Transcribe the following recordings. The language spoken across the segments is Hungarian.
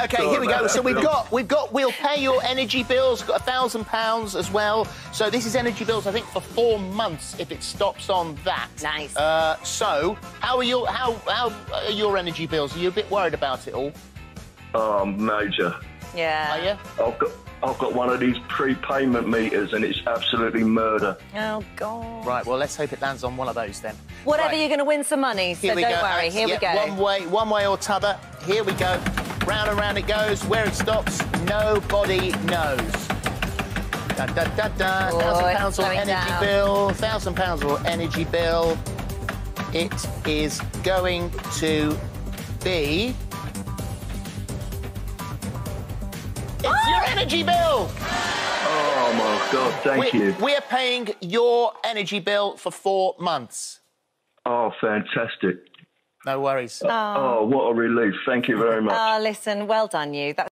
Okay, here we go. So we've got we've got we'll pay your energy bills. Got a thousand pounds as well. So this is energy bills. I think for four months if it stops on that. Nice. Uh, so how are your how how are your energy bills? Are you a bit worried about it all? Oh, major. Yeah. Are you? I've got. I've got one of these prepayment meters and it's absolutely murder. Oh, God. Right, well, let's hope it lands on one of those then. Whatever, right. you're going to win some money, so don't go. worry. Here we go. One way, one way or t'other. Here we go. Round and round it goes. Where it stops, nobody knows. Da, da, da, da. thousand pounds or energy down. bill. Thousand pounds or energy bill. It is going to be. It's oh! your energy bill. Oh my God! Thank we, you. We're paying your energy bill for four months. Oh, fantastic! No worries. Oh, oh, what a relief. Thank you very much. Oh, listen, well done you. That's...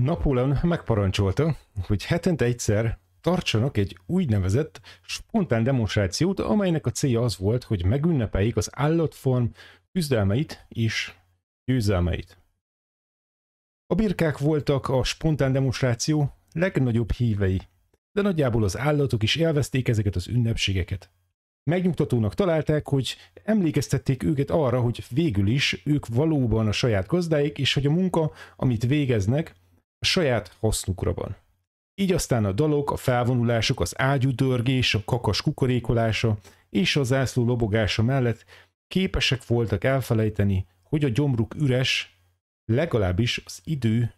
Napóleon megparancsolta, hogy hetente egyszer tartsanak egy úgynevezett spontán demonstrációt, amelynek a célja az volt, hogy megünnepeljék az állatform küzdelmeit és győzelmeit. A birkák voltak a spontán demonstráció legnagyobb hívei, de nagyjából az állatok is élvezték ezeket az ünnepségeket. Megnyugtatónak találták, hogy emlékeztették őket arra, hogy végül is ők valóban a saját gazdáik, és hogy a munka, amit végeznek, a saját hasznukra van. Így aztán a dalok, a felvonulások, az ágyudörgés, a kakas kukorékolása és a zászló lobogása mellett képesek voltak elfelejteni, hogy a gyomruk üres, legalábbis az idő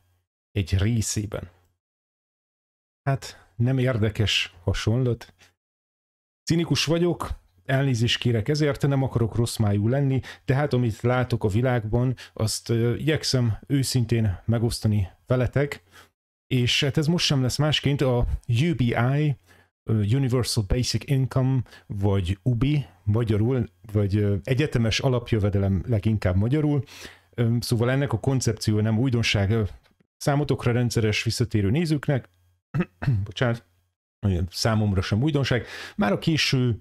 egy részében. Hát nem érdekes hasonlat, Cinikus vagyok, elnézést kérek ezért, nem akarok rossz májú lenni, tehát amit látok a világban, azt igyekszem őszintén megosztani veletek, és hát ez most sem lesz másként, a UBI, Universal Basic Income, vagy UBI magyarul, vagy egyetemes alapjövedelem leginkább magyarul, szóval ennek a koncepció nem újdonság számotokra rendszeres visszatérő nézőknek, bocsánat, számomra sem újdonság. Már a késő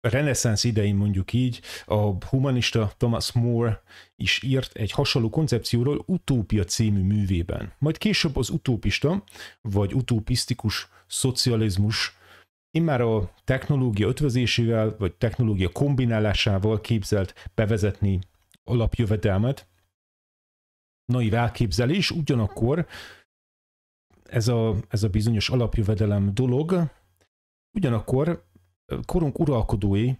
reneszánsz idején mondjuk így, a humanista Thomas More is írt egy hasonló koncepcióról Utópia című művében. Majd később az utópista, vagy utópisztikus szocializmus immár a technológia ötvözésével, vagy technológia kombinálásával képzelt bevezetni alapjövedelmet, naiv elképzelés, ugyanakkor ez a, ez a bizonyos alapjövedelem dolog. Ugyanakkor korunk uralkodói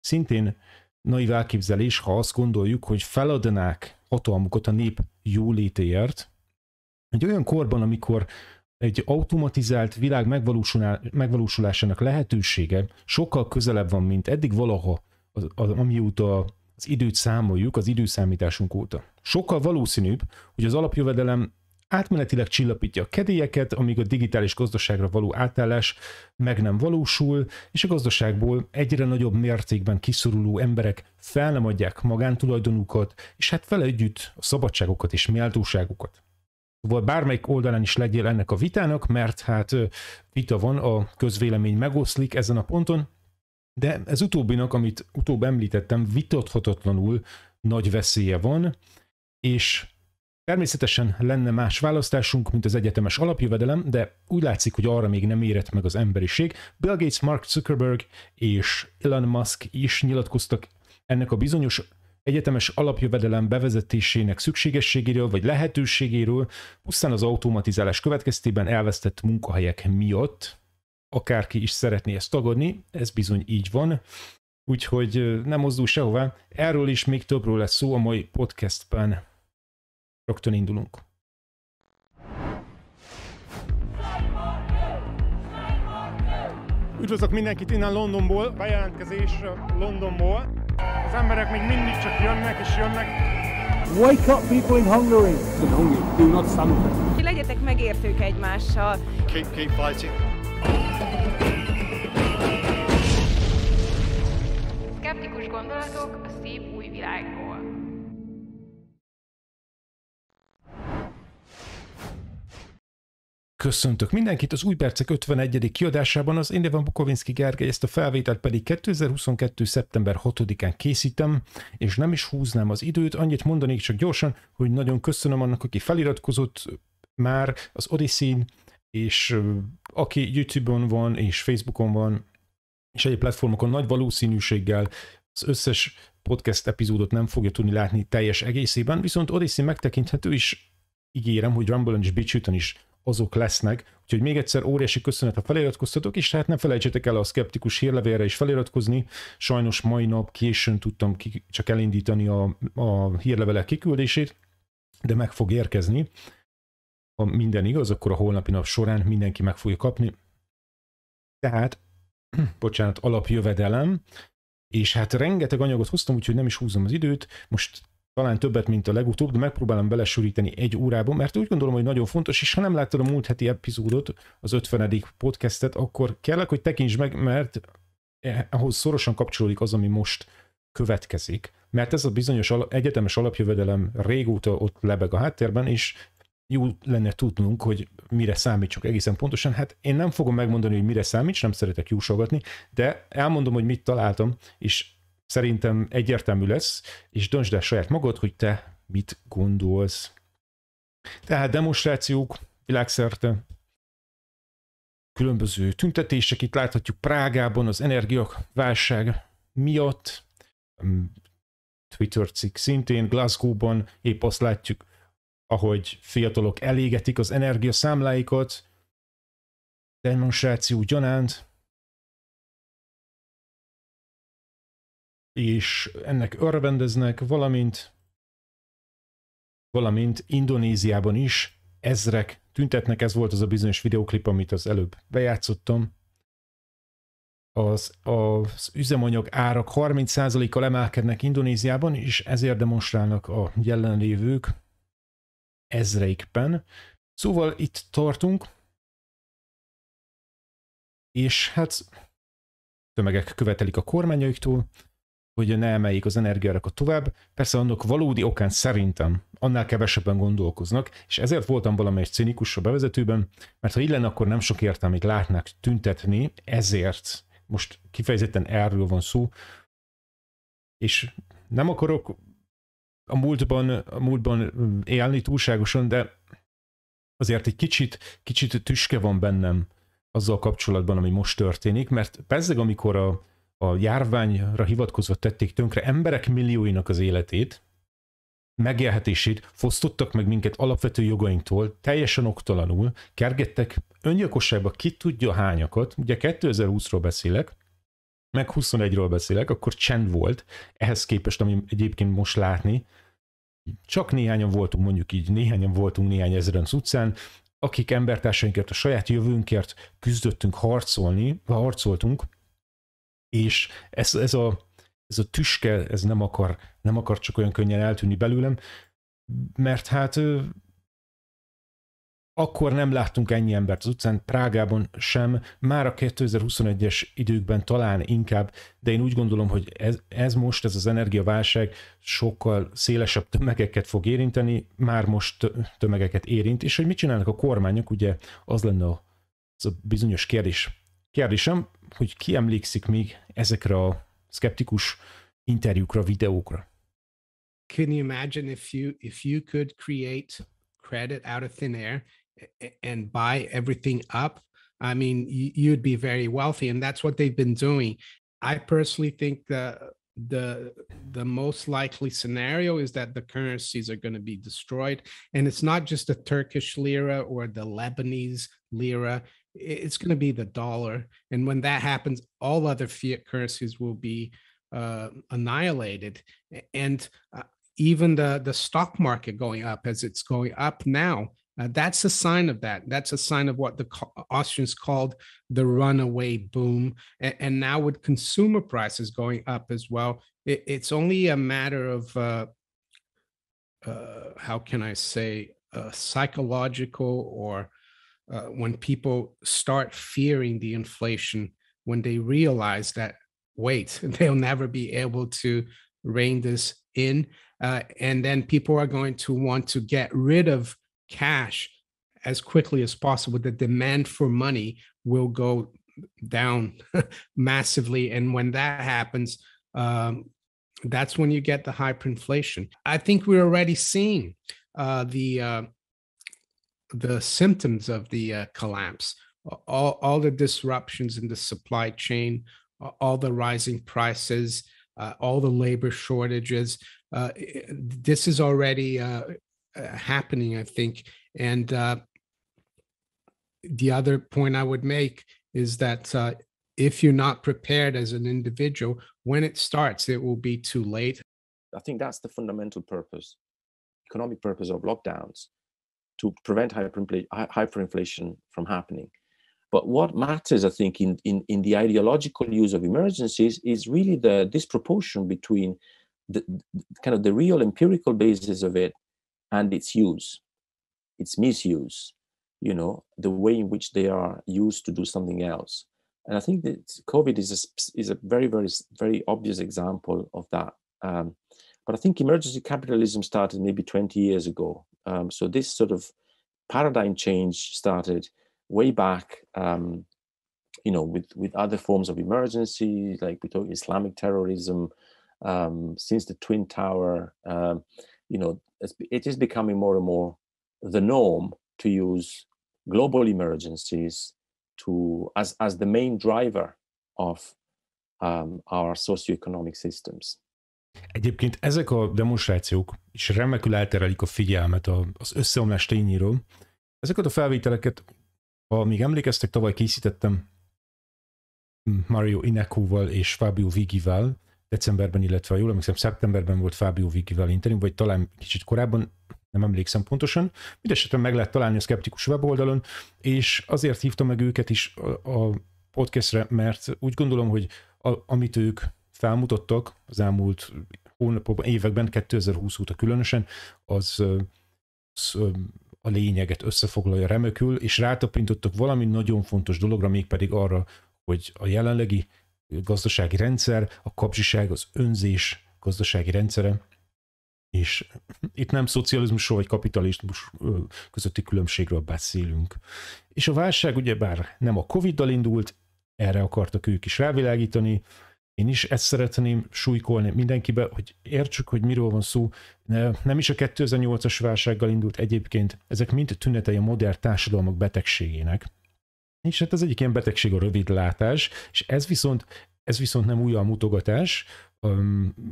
szintén naiv elképzelés, ha azt gondoljuk, hogy feladnák hatalmukat a nép jólétéért. Egy olyan korban, amikor egy automatizált világ megvalósulásának lehetősége sokkal közelebb van, mint eddig valaha, az, az, amióta az időt számoljuk, az időszámításunk óta. Sokkal valószínűbb, hogy az alapjövedelem átmenetileg csillapítja a kedélyeket, amíg a digitális gazdaságra való átállás meg nem valósul, és a gazdaságból egyre nagyobb mértékben kiszoruló emberek fel nem adják magántulajdonukat, és hát vele együtt a szabadságokat és méltóságukat. Vagy szóval bármelyik oldalán is legyél ennek a vitának, mert hát vita van, a közvélemény megoszlik ezen a ponton, de ez utóbbinak, amit utóbb említettem, vitathatatlanul nagy veszélye van, és Természetesen lenne más választásunk, mint az egyetemes alapjövedelem, de úgy látszik, hogy arra még nem érett meg az emberiség. Bill Gates, Mark Zuckerberg és Elon Musk is nyilatkoztak ennek a bizonyos egyetemes alapjövedelem bevezetésének szükségességéről vagy lehetőségéről, pusztán az automatizálás következtében elvesztett munkahelyek miatt. Akárki is szeretné ezt tagadni, ez bizony így van. Úgyhogy nem mozdul sehová. Erről is még többről lesz szó a mai podcastben. Rögtön indulunk. Üdvözlök mindenkit innen Londonból, bejelentkezés Londonból. Az emberek még mindig csak jönnek és jönnek. Wake up people in Hungary! In Hungary, do not stand Legyetek megértők egymással. Keep, keep fighting. Skeptikus gondolatok a szép új világból. Köszöntök mindenkit az Új Percek 51. kiadásában, az én nevem Bukovinski Gergely, ezt a felvételt pedig 2022. szeptember 6-án készítem, és nem is húznám az időt, annyit mondanék csak gyorsan, hogy nagyon köszönöm annak, aki feliratkozott már az odyssey és aki YouTube-on van, és Facebookon van, és egyéb platformokon nagy valószínűséggel az összes podcast epizódot nem fogja tudni látni teljes egészében, viszont Odyssey megtekinthető is, ígérem, hogy Rumble-on és Bitchuten is azok lesznek. Úgyhogy még egyszer óriási köszönet, ha feliratkoztatok, és hát nem felejtsétek el a szkeptikus hírlevélre is feliratkozni. Sajnos mai nap későn tudtam ki, csak elindítani a, a hírlevelek kiküldését, de meg fog érkezni. Ha minden igaz, akkor a holnapi nap során mindenki meg fogja kapni. Tehát, bocsánat, alapjövedelem, és hát rengeteg anyagot hoztam, úgyhogy nem is húzom az időt. Most talán többet, mint a legutóbb, de megpróbálom belesűríteni egy órába, mert úgy gondolom, hogy nagyon fontos, és ha nem láttad a múlt heti epizódot, az 50. podcastet, akkor kell, hogy tekints meg, mert e, ahhoz szorosan kapcsolódik az, ami most következik. Mert ez a bizonyos egyetemes alapjövedelem régóta ott lebeg a háttérben, és jó lenne tudnunk, hogy mire számítsunk egészen pontosan. Hát én nem fogom megmondani, hogy mire számíts, nem szeretek jósolgatni, de elmondom, hogy mit találtam, és Szerintem egyértelmű lesz, és döntsd el saját magad, hogy te mit gondolsz. Tehát demonstrációk világszerte, különböző tüntetések, itt láthatjuk Prágában az energiaválság miatt, mm, Twitter cikk szintén, Glasgow-ban épp azt látjuk, ahogy fiatalok elégetik az energiaszámláikat, demonstráció gyanánt, és ennek örvendeznek, valamint valamint Indonéziában is ezrek tüntetnek, ez volt az a bizonyos videoklip, amit az előbb bejátszottam. Az, az üzemanyag árak 30%-kal emelkednek Indonéziában, és ezért demonstrálnak a jelenlévők ezreikben. Szóval itt tartunk, és hát tömegek követelik a kormányaiktól, hogy ne emeljék az energiárakat tovább. Persze annak valódi okán szerintem annál kevesebben gondolkoznak, és ezért voltam valamelyik cinikus a bevezetőben, mert ha így lenne, akkor nem sok értelmét látnák tüntetni, ezért most kifejezetten erről van szó, és nem akarok a múltban, a múltban élni túlságosan, de azért egy kicsit, kicsit tüske van bennem azzal kapcsolatban, ami most történik, mert bezzeg, amikor a, a járványra hivatkozva tették tönkre emberek millióinak az életét, megélhetését, fosztottak meg minket alapvető jogainktól, teljesen oktalanul, kergettek öngyilkosságba ki tudja hányakat, ugye 2020-ról beszélek, meg 21-ről beszélek, akkor csend volt, ehhez képest, ami egyébként most látni, csak néhányan voltunk, mondjuk így, néhányan voltunk néhány ezeren az utcán, akik embertársainkért, a saját jövőnkért küzdöttünk harcolni, harcoltunk, és ez, ez, a, ez a tüske, ez nem akar, nem akar csak olyan könnyen eltűnni belőlem, mert hát akkor nem láttunk ennyi embert az utcán, Prágában sem, már a 2021-es időkben talán inkább, de én úgy gondolom, hogy ez, ez most, ez az energiaválság sokkal szélesebb tömegeket fog érinteni, már most tömegeket érint, és hogy mit csinálnak a kormányok, ugye az lenne a, az a bizonyos kérdés, Kérdésem, hogy ki emlékszik még ezekre a interjúkra, videókra? Can you imagine if you if you could create credit out of thin air and buy everything up? I mean, you'd be very wealthy, and that's what they've been doing. I personally think the the the most likely scenario is that the currencies are going to be destroyed and it's not just the turkish lira or the lebanese lira it's going to be the dollar. And when that happens, all other fiat currencies will be uh, annihilated. And uh, even the, the stock market going up as it's going up now, uh, that's a sign of that. That's a sign of what the Austrians called the runaway boom. And, and now, with consumer prices going up as well, it, it's only a matter of uh, uh, how can I say uh, psychological or uh, when people start fearing the inflation, when they realize that, wait, they'll never be able to rein this in. Uh, and then people are going to want to get rid of cash as quickly as possible. The demand for money will go down massively. And when that happens, um, that's when you get the hyperinflation. I think we're already seeing uh, the uh, the symptoms of the uh, collapse, all, all the disruptions in the supply chain, all the rising prices, uh, all the labor shortages. Uh, this is already uh, uh, happening, I think. And uh, the other point I would make is that if you're not prepared as an individual, when it starts, it will be too late. I think that's the fundamental purpose, economic purpose of lockdowns to prevent hyperinflation from happening. But what matters, I think, in, in, in the ideological use of emergencies is really the disproportion between the, the kind of the real empirical basis of it and its use, its misuse, you know, the way in which they are used to do something else. And I think that COVID is a, is a very, very, very obvious example of that. Um, but I think emergency capitalism started maybe 20 years ago um, so this sort of paradigm change started way back, um, you know, with with other forms of emergency, like we talk Islamic terrorism, um, since the Twin Tower, um, you know, it is becoming more and more the norm to use global emergencies to as as the main driver of um, our socioeconomic systems. Egyébként ezek a demonstrációk is remekül elterelik a figyelmet az összeomlás tényéről. Ezeket a felvételeket, ha még emlékeztek, tavaly készítettem Mario Inekóval és Fabio Vigivel, decemberben, illetve jól emlékszem, szeptemberben volt Fábio Vigivel interjú, vagy talán kicsit korábban, nem emlékszem pontosan. Mindenesetre meg lehet találni a Skeptikus weboldalon, és azért hívtam meg őket is a, a podcastre, mert úgy gondolom, hogy a, amit ők felmutattak az elmúlt hónapokban, években, 2020 óta különösen, az, az a lényeget összefoglalja remekül, és rátapintottak valami nagyon fontos dologra, mégpedig arra, hogy a jelenlegi gazdasági rendszer, a kapcsiság, az önzés gazdasági rendszere, és itt nem szocializmusról vagy kapitalizmus közötti különbségről beszélünk. És a válság ugyebár nem a Covid-dal indult, erre akartak ők is rávilágítani, én is ezt szeretném súlykolni mindenkibe, hogy értsük, hogy miről van szó. Nem is a 2008-as válsággal indult egyébként, ezek mind tünetei a modern társadalmak betegségének. És hát az egyik ilyen betegség a rövidlátás, és ez viszont, ez viszont nem új a mutogatás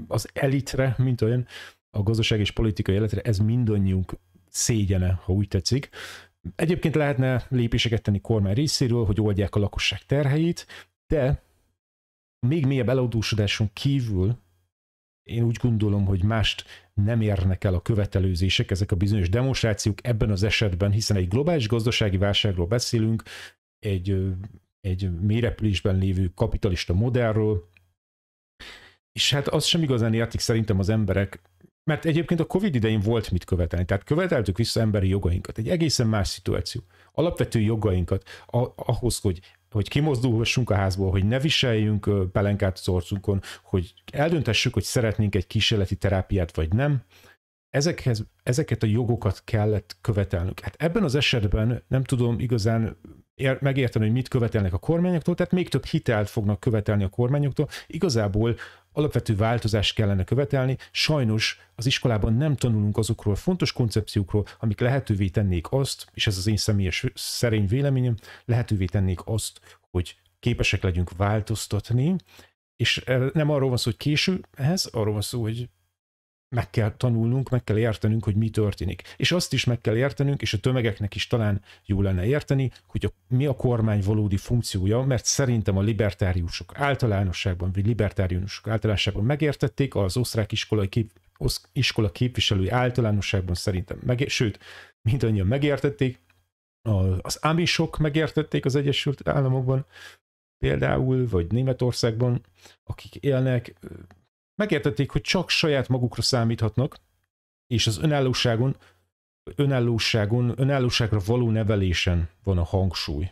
az elitre, mint olyan, a gazdaság és politikai életre, ez mindannyiunk szégyene, ha úgy tetszik. Egyébként lehetne lépéseket tenni kormány részéről, hogy oldják a lakosság terheit, de még mélyebb elautósodáson kívül én úgy gondolom, hogy mást nem érnek el a követelőzések, ezek a bizonyos demonstrációk ebben az esetben, hiszen egy globális gazdasági válságról beszélünk, egy, egy mélyrepülésben lévő kapitalista modellről, és hát azt sem igazán értik szerintem az emberek, mert egyébként a Covid idején volt mit követelni, tehát követeltük vissza emberi jogainkat, egy egészen más szituáció. Alapvető jogainkat ahhoz, hogy hogy kimozdulhassunk a házból, hogy ne viseljünk pelenkát az orcunkon, hogy eldöntessük, hogy szeretnénk egy kísérleti terápiát vagy nem, ezekhez, ezeket a jogokat kellett követelnünk. Hát ebben az esetben nem tudom igazán megérteni, hogy mit követelnek a kormányoktól, tehát még több hitelt fognak követelni a kormányoktól. Igazából alapvető változást kellene követelni. Sajnos az iskolában nem tanulunk azokról a fontos koncepciókról, amik lehetővé tennék azt, és ez az én személyes szerény véleményem, lehetővé tennék azt, hogy képesek legyünk változtatni, és eh, nem arról van szó, hogy késő ehhez, arról van szó, hogy meg kell tanulnunk, meg kell értenünk, hogy mi történik. És azt is meg kell értenünk, és a tömegeknek is talán jó lenne érteni, hogy a, mi a kormány valódi funkciója, mert szerintem a libertáriusok általánosságban, vagy libertáriusok általánosságban megértették, az osztrák iskolai kép, osz, iskola képviselői általánosságban szerintem, meg, sőt, mindannyian megértették, az amisok megértették az Egyesült Államokban, például, vagy Németországban, akik élnek, megértették, hogy csak saját magukra számíthatnak, és az önállóságon, önállóságon, önállóságra való nevelésen van a hangsúly.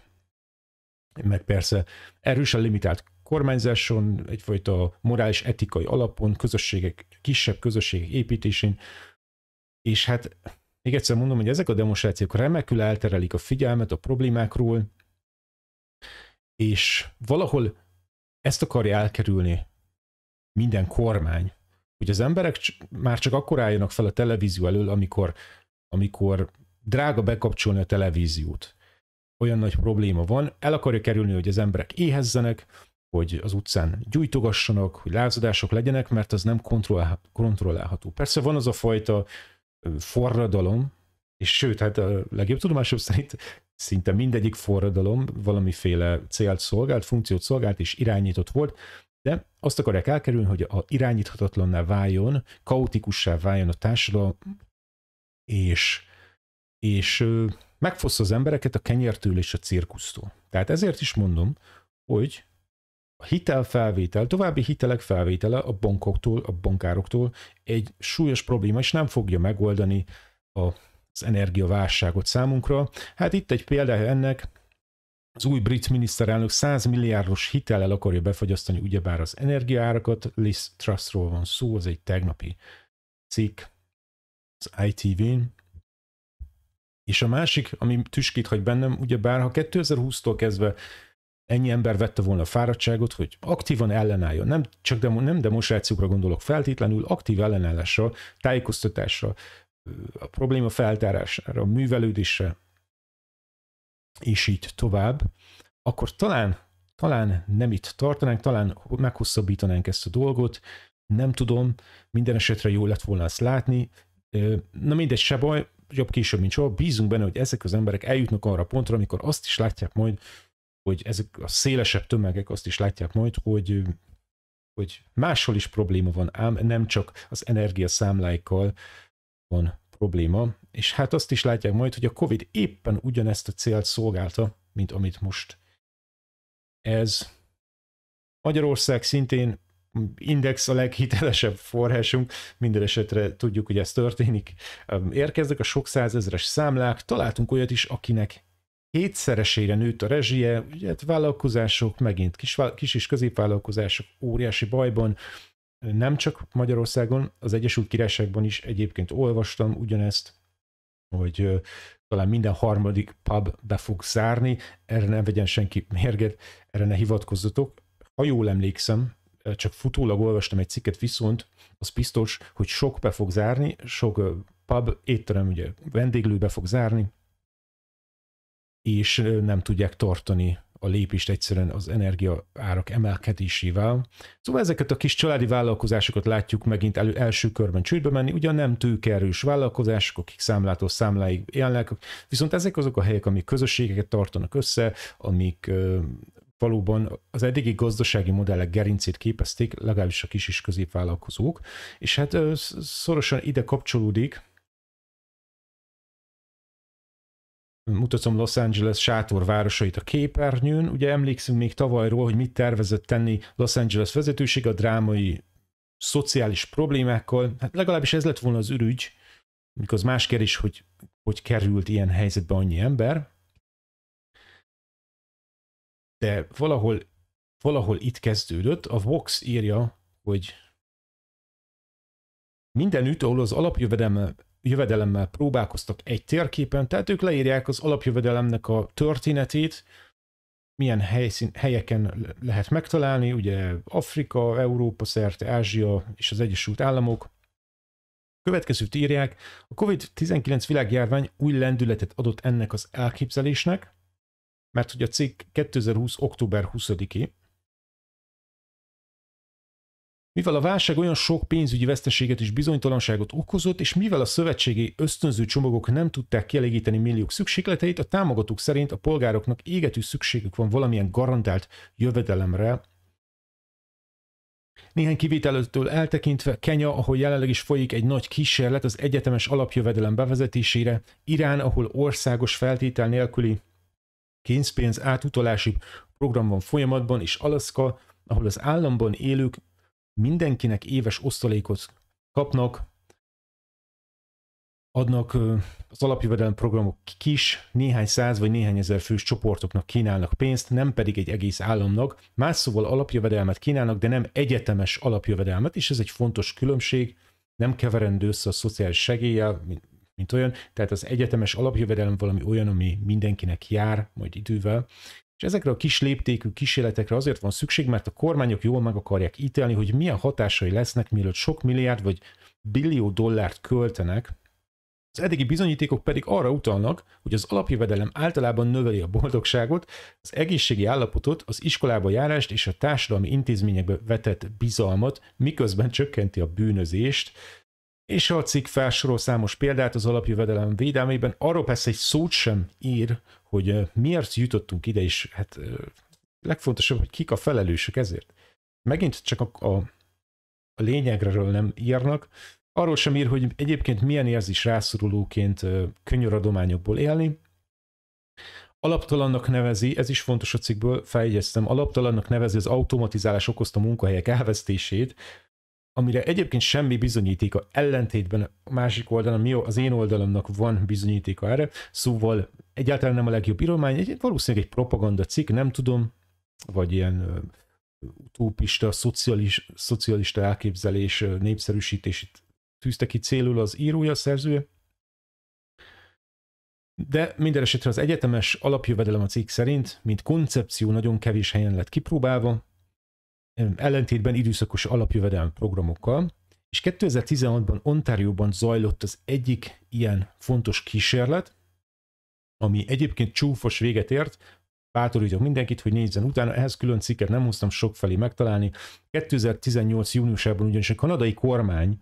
Meg persze erősen limitált kormányzáson, egyfajta morális etikai alapon, közösségek, kisebb közösségek építésén, és hát még egyszer mondom, hogy ezek a demonstrációk remekül elterelik a figyelmet a problémákról, és valahol ezt akarja elkerülni minden kormány, hogy az emberek már csak akkor álljanak fel a televízió elől, amikor, amikor drága bekapcsolni a televíziót. Olyan nagy probléma van, el akarja kerülni, hogy az emberek éhezzenek, hogy az utcán gyújtogassanak, hogy lázadások legyenek, mert az nem kontrollálható. Persze van az a fajta forradalom, és sőt, hát a legjobb tudomásom szerint szinte mindegyik forradalom valamiféle célt szolgált, funkciót szolgált és irányított volt, azt akarják elkerülni, hogy a irányíthatatlanná váljon, kaotikussá váljon a társadalom, és, és megfossza az embereket a kenyertől és a cirkusztól. Tehát ezért is mondom, hogy a hitelfelvétel, további hitelek felvétele a bankoktól, a bankároktól egy súlyos probléma, és nem fogja megoldani a, az energiaválságot számunkra. Hát itt egy példa ennek, az új brit miniszterelnök 100 milliárdos hitellel akarja befagyasztani ugyebár az energiaárakat. Liz Trussról van szó, az egy tegnapi cikk az ITV-n. És a másik, ami tüskít, hagy bennem, ugyebár ha 2020-tól kezdve ennyi ember vette volna a fáradtságot, hogy aktívan ellenálljon. Nem csak demo, nem demonstrációkra gondolok feltétlenül, aktív ellenállásra, tájékoztatásra, a probléma feltárására, művelődésre, és így tovább, akkor talán, talán nem itt tartanánk, talán meghosszabbítanánk ezt a dolgot, nem tudom, minden esetre jó lett volna ezt látni, na mindegy, se baj, jobb később, mint soha, bízunk benne, hogy ezek az emberek eljutnak arra a pontra, amikor azt is látják majd, hogy ezek a szélesebb tömegek azt is látják majd, hogy hogy máshol is probléma van, ám nem csak az energiaszámláikkal van probléma, és hát azt is látják majd, hogy a COVID éppen ugyanezt a célt szolgálta, mint amit most ez. Magyarország szintén index a leghitelesebb forrásunk, minden esetre tudjuk, hogy ez történik. Érkeznek a sok százezres számlák, találtunk olyat is, akinek hétszeresére nőtt a rezsie, ugye hát vállalkozások, megint kis, kis és középvállalkozások óriási bajban, nem csak Magyarországon, az Egyesült Királyságban is egyébként olvastam ugyanezt, hogy talán minden harmadik pub be fog zárni, erre nem vegyen senki mérget, erre ne hivatkozzatok. Ha jól emlékszem, csak futólag olvastam egy cikket, viszont az biztos, hogy sok be fog zárni, sok pub, étterem, ugye vendéglő be fog zárni, és nem tudják tartani a lépést egyszerűen az energia árak emelkedésével. Szóval ezeket a kis családi vállalkozásokat látjuk megint elő, első körben csődbe menni, ugyan nem tőkerős vállalkozások, akik számlától számláig élnek, viszont ezek azok a helyek, amik közösségeket tartanak össze, amik ö, valóban az eddigi gazdasági modellek gerincét képezték, legalábbis a kis és középvállalkozók, és hát ö, szorosan ide kapcsolódik, mutatom Los Angeles sátorvárosait a képernyőn. Ugye emlékszünk még tavalyról, hogy mit tervezett tenni Los Angeles vezetőség a drámai szociális problémákkal. Hát legalábbis ez lett volna az ürügy, mikor az más kérdés, hogy hogy került ilyen helyzetbe annyi ember. De valahol, valahol itt kezdődött. A Vox írja, hogy mindenütt, ahol az alapjövedelme jövedelemmel próbálkoztak egy térképen, tehát ők leírják az alapjövedelemnek a történetét, milyen helyszín, helyeken lehet megtalálni, ugye Afrika, Európa szerte, Ázsia és az Egyesült Államok. Következőt írják, a COVID-19 világjárvány új lendületet adott ennek az elképzelésnek, mert hogy a cikk 2020. október 20-i, mivel a válság olyan sok pénzügyi veszteséget és bizonytalanságot okozott, és mivel a szövetségi ösztönző csomagok nem tudták kielégíteni milliók szükségleteit, a támogatók szerint a polgároknak égető szükségük van valamilyen garantált jövedelemre. Néhány kivételtől eltekintve Kenya, ahol jelenleg is folyik egy nagy kísérlet az egyetemes alapjövedelem bevezetésére, Irán, ahol országos feltétel nélküli kénzpénz átutalási program van folyamatban, és Alaszka, ahol az államban élők mindenkinek éves osztalékot kapnak, adnak az alapjövedelmi programok kis, néhány száz vagy néhány ezer fős csoportoknak kínálnak pénzt, nem pedig egy egész államnak. Más szóval alapjövedelmet kínálnak, de nem egyetemes alapjövedelmet, és ez egy fontos különbség, nem keverendő össze a szociális segéllyel, mint olyan, tehát az egyetemes alapjövedelem valami olyan, ami mindenkinek jár, majd idővel, és ezekre a kis léptékű kísérletekre azért van szükség, mert a kormányok jól meg akarják ítélni, hogy milyen hatásai lesznek, mielőtt sok milliárd vagy billió dollárt költenek. Az eddigi bizonyítékok pedig arra utalnak, hogy az alapjövedelem általában növeli a boldogságot, az egészségi állapotot, az iskolába járást és a társadalmi intézményekbe vetett bizalmat, miközben csökkenti a bűnözést, és a cikk felsorol számos példát az alapjövedelem védelmében, arról persze egy szót sem ír, hogy miért jutottunk ide, és hát legfontosabb, hogy kik a felelősök ezért. Megint csak a, a, a lényegről nem írnak, arról sem ír, hogy egyébként milyen érzés rászorulóként könyöradományokból élni. Alaptalannak nevezi, ez is fontos a cikkből, feljegyeztem, alaptalannak nevezi az automatizálás okozta munkahelyek elvesztését, amire egyébként semmi bizonyítéka, ellentétben a másik oldalon, az én oldalamnak van bizonyítéka erre, szóval egyáltalán nem a legjobb íromány, egy, valószínűleg egy propaganda cikk, nem tudom, vagy ilyen utópista, szocialis, szocialista elképzelés, népszerűsítését tűzte ki célul az írója, szerzője. De minden esetre az egyetemes alapjövedelem a cikk szerint, mint koncepció nagyon kevés helyen lett kipróbálva, ellentétben időszakos alapjövedelmi programokkal, és 2016-ban Ontárióban zajlott az egyik ilyen fontos kísérlet, ami egyébként csúfos véget ért, bátorítok mindenkit, hogy nézzen utána, ehhez külön cikket nem hoztam sok felé megtalálni. 2018. júniusában ugyanis a kanadai kormány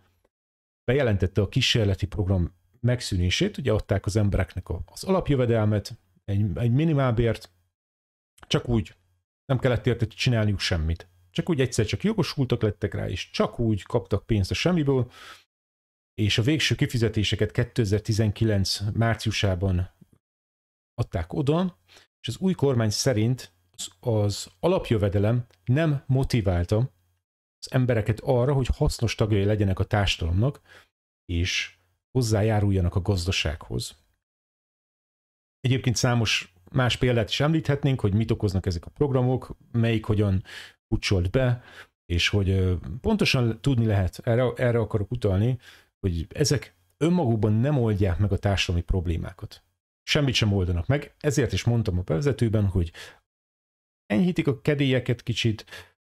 bejelentette a kísérleti program megszűnését, ugye adták az embereknek az alapjövedelmet, egy, egy minimálbért, csak úgy, nem kellett érte csinálniuk semmit. Csak úgy egyszer csak jogosultak lettek rá, és csak úgy kaptak pénzt a semmiből, és a végső kifizetéseket 2019 márciusában adták oda, és az új kormány szerint az, az alapjövedelem nem motiválta az embereket arra, hogy hasznos tagjai legyenek a társadalomnak, és hozzájáruljanak a gazdasághoz. Egyébként számos más példát is említhetnénk, hogy mit okoznak ezek a programok, melyik hogyan kucsolt be, és hogy pontosan tudni lehet, erre, erre akarok utalni, hogy ezek önmagukban nem oldják meg a társadalmi problémákat. Semmit sem oldanak meg, ezért is mondtam a bevezetőben, hogy enyhítik a kedélyeket kicsit,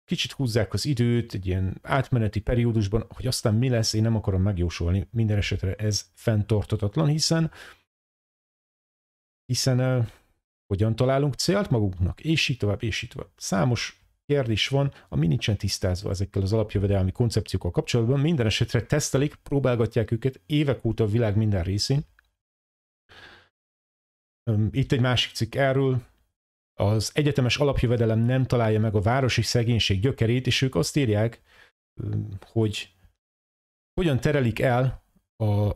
kicsit húzzák az időt egy ilyen átmeneti periódusban, hogy aztán mi lesz, én nem akarom megjósolni. Minden esetre ez fenntartatatlan, hiszen hiszen uh, hogyan találunk célt magunknak, és így tovább, és így tovább. Számos kérdés van, ami nincsen tisztázva ezekkel az alapjövedelmi koncepciókkal kapcsolatban. Minden esetre tesztelik, próbálgatják őket évek óta a világ minden részén. Itt egy másik cikk erről, az egyetemes alapjövedelem nem találja meg a városi szegénység gyökerét, és ők azt írják, hogy hogyan terelik el a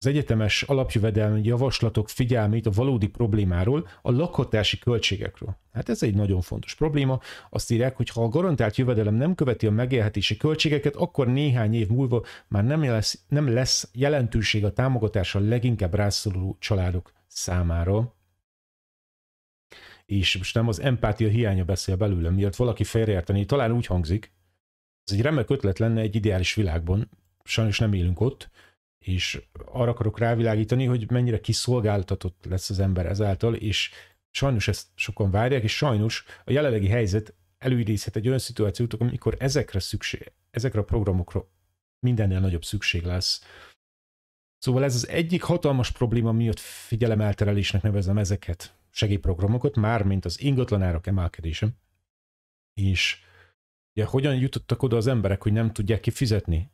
az egyetemes alapjövedelmi javaslatok figyelmét a valódi problémáról, a lakhatási költségekről. Hát ez egy nagyon fontos probléma. Azt írják, hogy ha a garantált jövedelem nem követi a megélhetési költségeket, akkor néhány év múlva már nem lesz, nem lesz jelentőség a támogatásra leginkább rászoruló családok számára és most nem az empátia hiánya beszél belőlem, miatt valaki félreérteni, talán úgy hangzik, ez egy remek ötlet lenne egy ideális világban, sajnos nem élünk ott, és arra akarok rávilágítani, hogy mennyire kiszolgáltatott lesz az ember ezáltal, és sajnos ezt sokan várják, és sajnos a jelenlegi helyzet előidézhet egy olyan szituációt, amikor ezekre szükség, ezekre a programokra mindennél nagyobb szükség lesz. Szóval ez az egyik hatalmas probléma miatt figyelemelterelésnek nevezem ezeket segélyprogramokat, mármint az árak emelkedése. És ugye, hogyan jutottak oda az emberek, hogy nem tudják kifizetni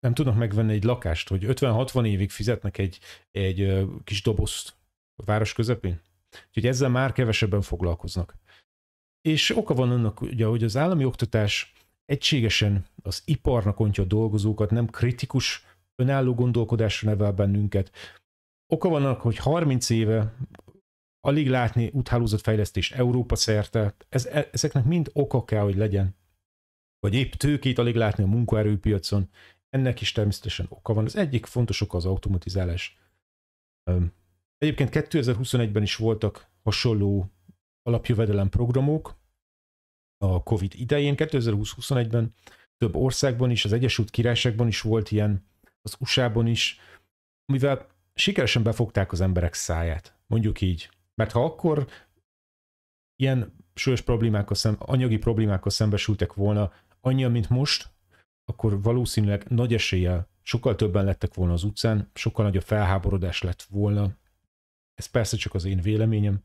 nem tudnak megvenni egy lakást, hogy 50-60 évig fizetnek egy, egy kis dobozt a város közepén. Úgyhogy ezzel már kevesebben foglalkoznak. És oka van annak, ugye, hogy az állami oktatás egységesen az iparnak ontja a dolgozókat, nem kritikus, önálló gondolkodásra nevel bennünket. Oka van annak, hogy 30 éve alig látni úthálózatfejlesztés Európa szerte, ez, e, ezeknek mind oka kell, hogy legyen. Vagy épp tőkét alig látni a munkaerőpiacon, ennek is természetesen oka van. Az egyik fontos oka az automatizálás. Egyébként 2021-ben is voltak hasonló alapjövedelem programok a COVID idején, 2020-21-ben több országban is, az Egyesült Királyságban is volt ilyen, az USA-ban is, mivel sikeresen befogták az emberek száját, mondjuk így. Mert ha akkor ilyen súlyos problémákkal, szem, anyagi problémákkal szembesültek volna, annyian, mint most, akkor valószínűleg nagy eséllyel sokkal többen lettek volna az utcán, sokkal nagyobb felháborodás lett volna. Ez persze csak az én véleményem.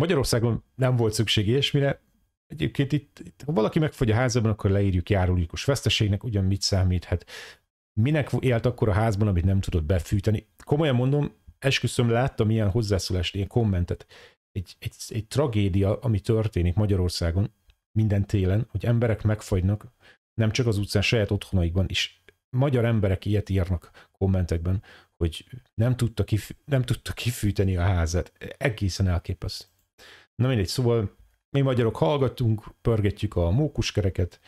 Magyarországon nem volt szükség ilyesmire. Egyébként itt, itt ha valaki megfogy a házában, akkor leírjuk járulékos veszteségnek, ugyan mit számíthet. Minek élt akkor a házban, amit nem tudott befűteni? Komolyan mondom, esküszöm, láttam ilyen hozzászólást, ilyen kommentet. Egy, egy, egy tragédia, ami történik Magyarországon, minden télen, hogy emberek megfagynak, nem csak az utcán, saját otthonaikban is. Magyar emberek ilyet írnak kommentekben, hogy nem tudta, kif- nem tudta kifűteni a házat. Egészen elképesztő. Na mindegy, szóval mi magyarok hallgatunk, pörgetjük a mókuskereket,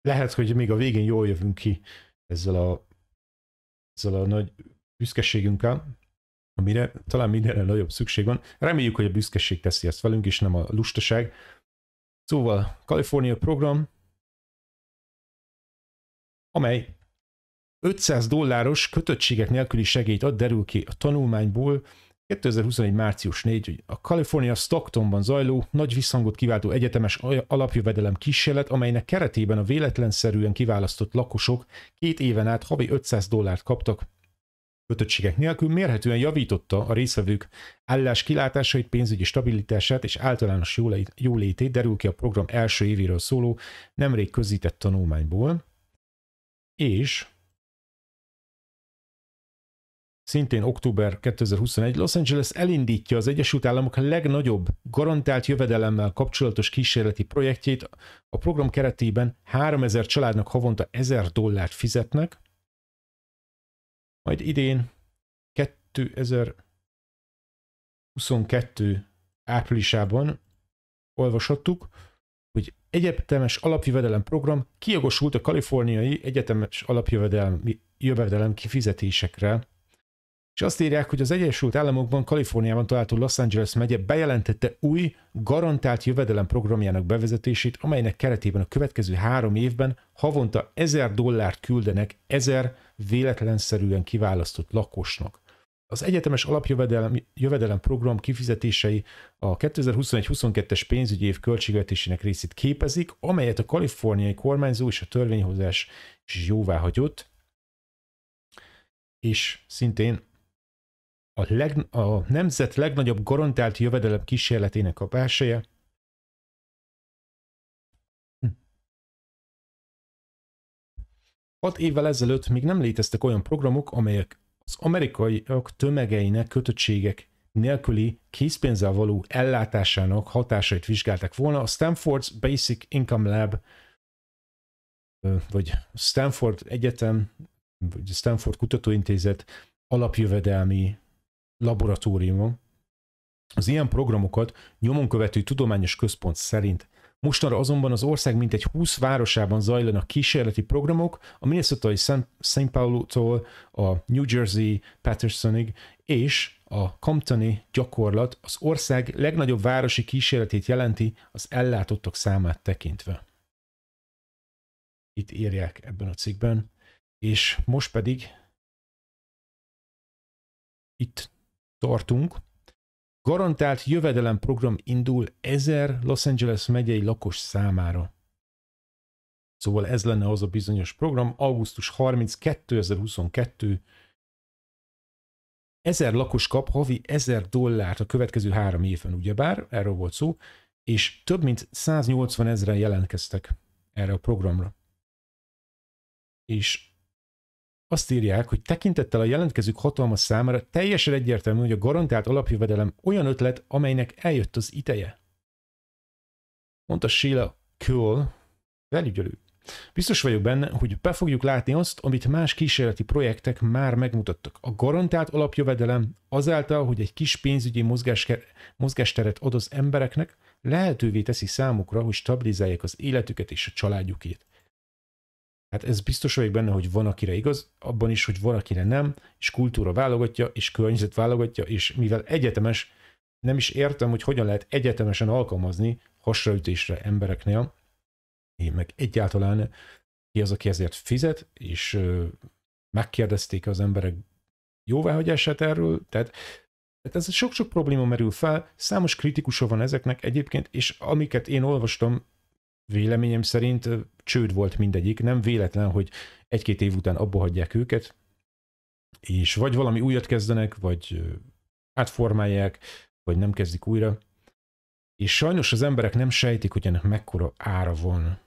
lehet, hogy még a végén jól jövünk ki ezzel a, ezzel a nagy büszkeségünkkel, amire talán mindenre nagyobb szükség van. Reméljük, hogy a büszkeség teszi ezt velünk, és nem a lustaság. Szóval, Kalifornia program, amely 500 dolláros kötöttségek nélküli segélyt ad, derül ki a tanulmányból 2021. március 4, a California Stocktonban zajló, nagy visszhangot kiváltó egyetemes alapjövedelem kísérlet, amelynek keretében a véletlenszerűen kiválasztott lakosok két éven át havi 500 dollárt kaptak kötöttségek nélkül mérhetően javította a részvevők állás kilátásait, pénzügyi stabilitását és általános jólétét derül ki a program első évéről szóló, nemrég közített tanulmányból, és szintén október 2021 Los Angeles elindítja az Egyesült Államok legnagyobb garantált jövedelemmel kapcsolatos kísérleti projektjét. A program keretében 3000 családnak havonta 1000 dollárt fizetnek, majd idén 2022 áprilisában olvashattuk, hogy egyetemes alapjövedelem program kijogosult a kaliforniai egyetemes alapjövedelmi jövedelem kifizetésekre, és azt írják, hogy az Egyesült Államokban, Kaliforniában található Los Angeles megye bejelentette új, garantált jövedelem programjának bevezetését, amelynek keretében a következő három évben havonta 1000 dollárt küldenek 1000 véletlenszerűen kiválasztott lakosnak. Az egyetemes alapjövedelem jövedelem program kifizetései a 2021-22-es pénzügyi év költségvetésének részét képezik, amelyet a kaliforniai kormányzó és a törvényhozás is jóvá hagyott, és szintén a, leg, a nemzet legnagyobb garantált jövedelem kísérletének a bárseje, 6 évvel ezelőtt még nem léteztek olyan programok, amelyek az amerikaiak tömegeinek kötöttségek nélküli készpénzzel való ellátásának hatásait vizsgálták volna. A Stanford's Basic Income Lab, vagy Stanford Egyetem, vagy Stanford Kutatóintézet alapjövedelmi laboratóriuma az ilyen programokat nyomon követő tudományos központ szerint Mostanra azonban az ország mintegy 20 városában zajlanak kísérleti programok, a minnesota St. Paul-tól a New Jersey Pattersonig és a Comptoni gyakorlat az ország legnagyobb városi kísérletét jelenti az ellátottak számát tekintve. Itt írják ebben a cikkben. És most pedig itt tartunk, Garantált jövedelemprogram indul ezer Los Angeles megyei lakos számára. Szóval ez lenne az a bizonyos program, augusztus 30, 2022. ezer lakos kap havi ezer dollárt a következő három évben, ugyebár, erről volt szó, és több mint 180 ezeren jelentkeztek erre a programra. És azt írják, hogy tekintettel a jelentkezők hatalmas számára teljesen egyértelmű, hogy a garantált alapjövedelem olyan ötlet, amelynek eljött az ideje. Mondta Sheila Kuhl, felügyelő. Biztos vagyok benne, hogy be fogjuk látni azt, amit más kísérleti projektek már megmutattak. A garantált alapjövedelem azáltal, hogy egy kis pénzügyi mozgásteret ad az embereknek, lehetővé teszi számukra, hogy stabilizálják az életüket és a családjukét. Hát ez biztos vagyok benne, hogy van akire igaz, abban is, hogy van akire nem, és kultúra válogatja, és környezet válogatja, és mivel egyetemes, nem is értem, hogy hogyan lehet egyetemesen alkalmazni hasraütésre embereknél, én meg egyáltalán ki az, aki ezért fizet, és megkérdezték az emberek jóváhagyását erről, tehát tehát ez sok-sok probléma merül fel, számos kritikusa van ezeknek egyébként, és amiket én olvastam, véleményem szerint csőd volt mindegyik, nem véletlen, hogy egy-két év után abba hagyják őket, és vagy valami újat kezdenek, vagy átformálják, vagy nem kezdik újra. És sajnos az emberek nem sejtik, hogy ennek mekkora ára van.